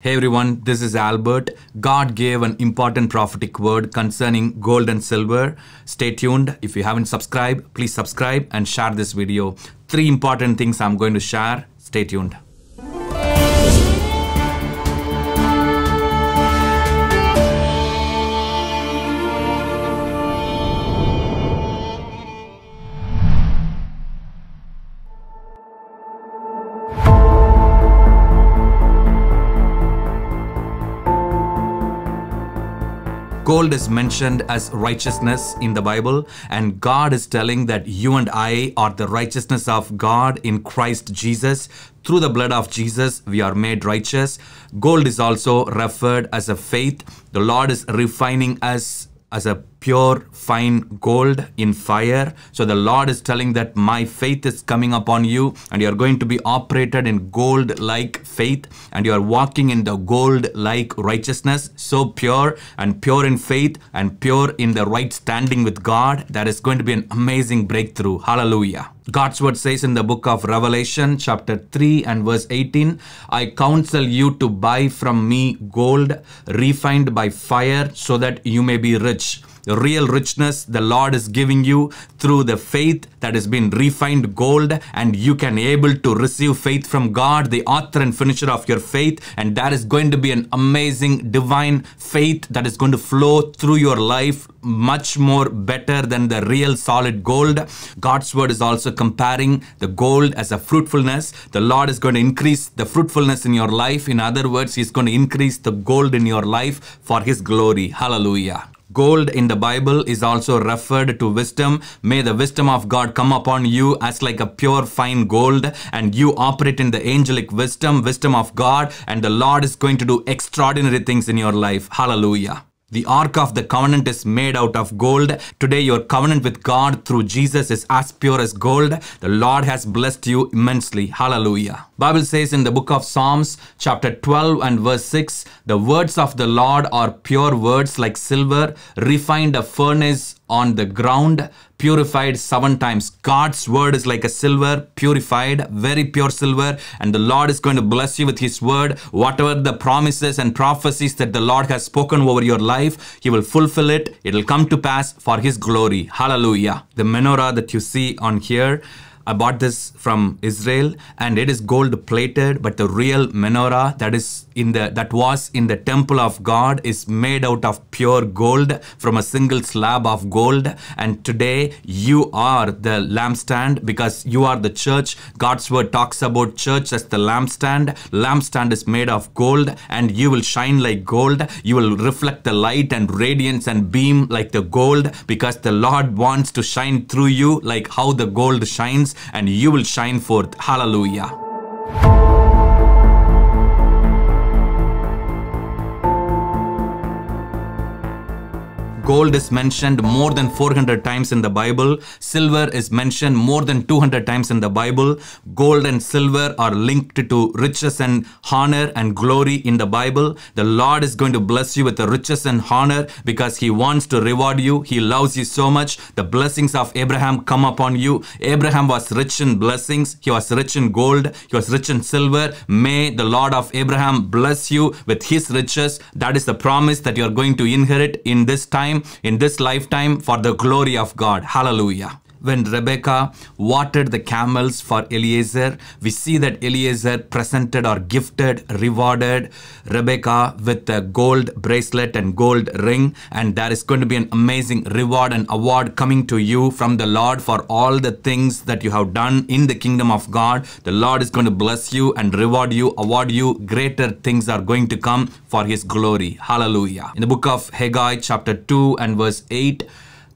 Hey everyone, this is Albert. God gave an important prophetic word concerning gold and silver. Stay tuned. If you haven't subscribed, please subscribe and share this video. Three important things I'm going to share. Stay tuned. gold is mentioned as righteousness in the Bible, and God is telling that you and I are the righteousness of God in Christ Jesus. Through the blood of Jesus, we are made righteous. Gold is also referred as a faith. The Lord is refining us as a pure fine gold in fire. So the Lord is telling that my faith is coming upon you and you're going to be operated in gold like faith and you are walking in the gold like righteousness. So pure and pure in faith and pure in the right standing with God. That is going to be an amazing breakthrough. Hallelujah. God's word says in the book of Revelation, chapter 3 and verse 18, I counsel you to buy from me gold refined by fire so that you may be rich real richness the Lord is giving you through the faith that has been refined gold and you can able to receive faith from God, the author and finisher of your faith. And that is going to be an amazing divine faith that is going to flow through your life much more better than the real solid gold. God's word is also comparing the gold as a fruitfulness. The Lord is going to increase the fruitfulness in your life. In other words, He's going to increase the gold in your life for His glory. Hallelujah gold in the Bible is also referred to wisdom. May the wisdom of God come upon you as like a pure fine gold and you operate in the angelic wisdom, wisdom of God and the Lord is going to do extraordinary things in your life. Hallelujah. The Ark of the Covenant is made out of gold. Today, your covenant with God through Jesus is as pure as gold. The Lord has blessed you immensely. Hallelujah. Bible says in the book of Psalms, chapter 12 and verse 6, the words of the Lord are pure words like silver, refined a furnace on the ground, purified seven times. God's word is like a silver, purified, very pure silver, and the Lord is going to bless you with His word. Whatever the promises and prophecies that the Lord has spoken over your life, He will fulfill it. It'll come to pass for His glory. Hallelujah. The menorah that you see on here I bought this from Israel and it is gold plated, but the real menorah that is in the that was in the temple of God is made out of pure gold from a single slab of gold. And today you are the lampstand because you are the church. God's word talks about church as the lampstand. Lampstand is made of gold and you will shine like gold. You will reflect the light and radiance and beam like the gold because the Lord wants to shine through you like how the gold shines and you will shine forth. Hallelujah. Gold is mentioned more than 400 times in the Bible. Silver is mentioned more than 200 times in the Bible. Gold and silver are linked to riches and honor and glory in the Bible. The Lord is going to bless you with the riches and honor because He wants to reward you. He loves you so much. The blessings of Abraham come upon you. Abraham was rich in blessings. He was rich in gold. He was rich in silver. May the Lord of Abraham bless you with His riches. That is the promise that you are going to inherit in this time in this lifetime for the glory of God. Hallelujah when Rebecca watered the camels for Eliezer, we see that Eliezer presented or gifted, rewarded Rebecca with a gold bracelet and gold ring. And there is going to be an amazing reward and award coming to you from the Lord for all the things that you have done in the kingdom of God. The Lord is going to bless you and reward you, award you. Greater things are going to come for his glory. Hallelujah. In the book of Haggai, chapter 2 and verse 8,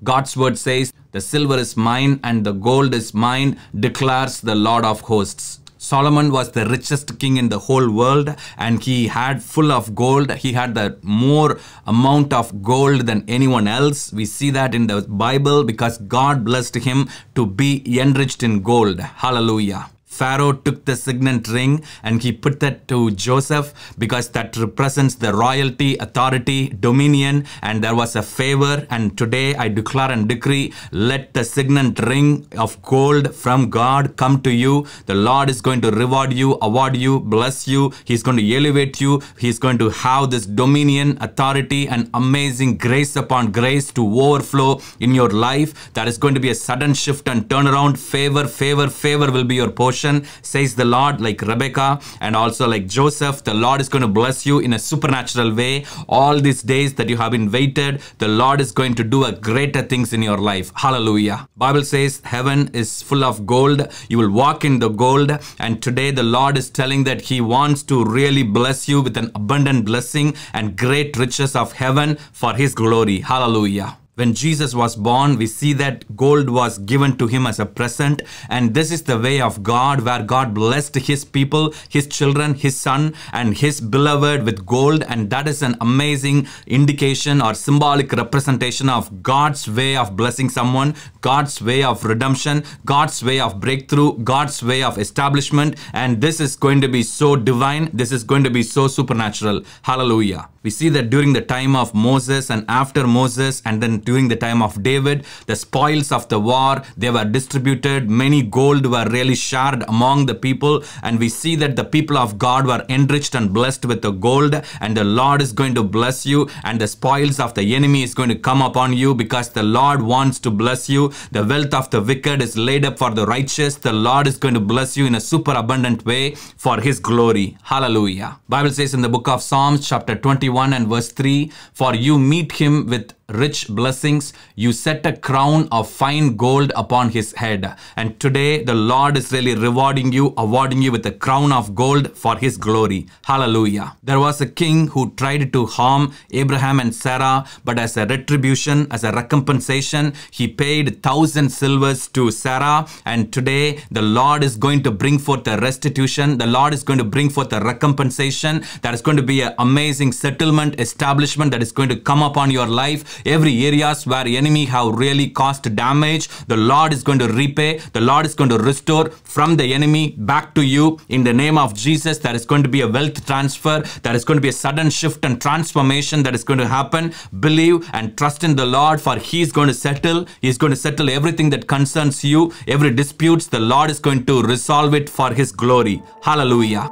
God's word says, the silver is mine and the gold is mine, declares the Lord of hosts. Solomon was the richest king in the whole world and he had full of gold. He had the more amount of gold than anyone else. We see that in the Bible because God blessed him to be enriched in gold. Hallelujah. Pharaoh took the signet ring and he put that to Joseph because that represents the royalty, authority, dominion, and there was a favor. And today I declare and decree let the signet ring of gold from God come to you. The Lord is going to reward you, award you, bless you. He's going to elevate you. He's going to have this dominion, authority, and amazing grace upon grace to overflow in your life. There is going to be a sudden shift and turnaround. Favor, favor, favor will be your portion says the Lord, like Rebecca and also like Joseph. The Lord is going to bless you in a supernatural way. All these days that you have been waited, the Lord is going to do a greater things in your life. Hallelujah. Bible says heaven is full of gold. You will walk in the gold. And today the Lord is telling that he wants to really bless you with an abundant blessing and great riches of heaven for his glory. Hallelujah. When Jesus was born, we see that gold was given to him as a present. And this is the way of God, where God blessed his people, his children, his son, and his beloved with gold. And that is an amazing indication or symbolic representation of God's way of blessing someone, God's way of redemption, God's way of breakthrough, God's way of establishment. And this is going to be so divine. This is going to be so supernatural. Hallelujah. We see that during the time of Moses and after Moses and then during the time of David. The spoils of the war, they were distributed. Many gold were really shared among the people. And we see that the people of God were enriched and blessed with the gold. And the Lord is going to bless you. And the spoils of the enemy is going to come upon you because the Lord wants to bless you. The wealth of the wicked is laid up for the righteous. The Lord is going to bless you in a super abundant way for his glory. Hallelujah. Bible says in the book of Psalms chapter 21 and verse 3, For you meet him with rich blessings. You set a crown of fine gold upon his head. And today the Lord is really rewarding you, awarding you with a crown of gold for his glory. Hallelujah. There was a king who tried to harm Abraham and Sarah, but as a retribution, as a recompensation, he paid thousand silvers to Sarah. And today the Lord is going to bring forth a restitution. The Lord is going to bring forth a recompensation. That is going to be an amazing settlement, establishment that is going to come upon your life every areas where enemy have really caused damage, the Lord is going to repay, the Lord is going to restore from the enemy back to you in the name of Jesus. There is going to be a wealth transfer. There is going to be a sudden shift and transformation that is going to happen. Believe and trust in the Lord for he is going to settle. He is going to settle everything that concerns you. Every disputes, the Lord is going to resolve it for his glory. Hallelujah.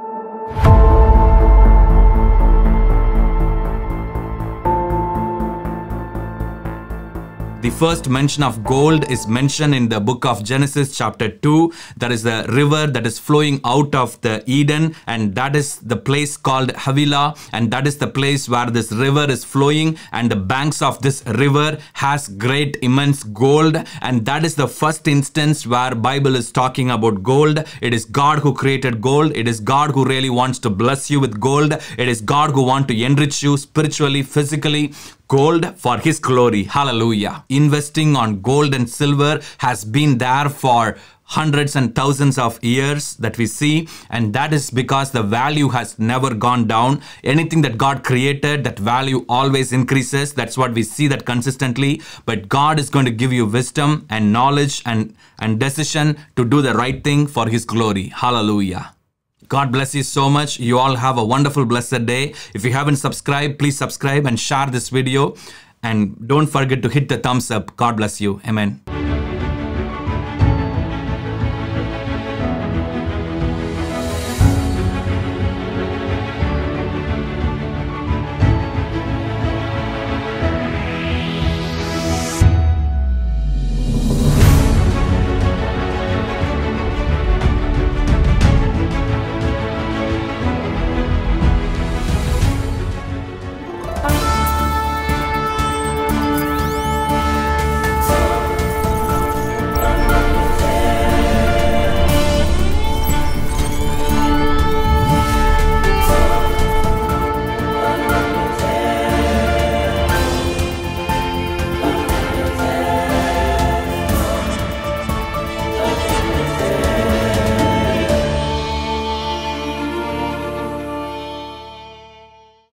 The first mention of gold is mentioned in the book of Genesis chapter 2. That is the river that is flowing out of the Eden and that is the place called Havilah and that is the place where this river is flowing and the banks of this river has great immense gold and that is the first instance where Bible is talking about gold. It is God who created gold. It is God who really wants to bless you with gold. It is God who wants to enrich you spiritually, physically, gold for his glory. Hallelujah. Investing on gold and silver has been there for hundreds and thousands of years that we see and that is because the value has never gone down anything that god created that value always increases that's what we see that consistently but god is going to give you wisdom and knowledge and and decision to do the right thing for his glory hallelujah God bless you so much. You all have a wonderful, blessed day. If you haven't subscribed, please subscribe and share this video. And don't forget to hit the thumbs up. God bless you. Amen.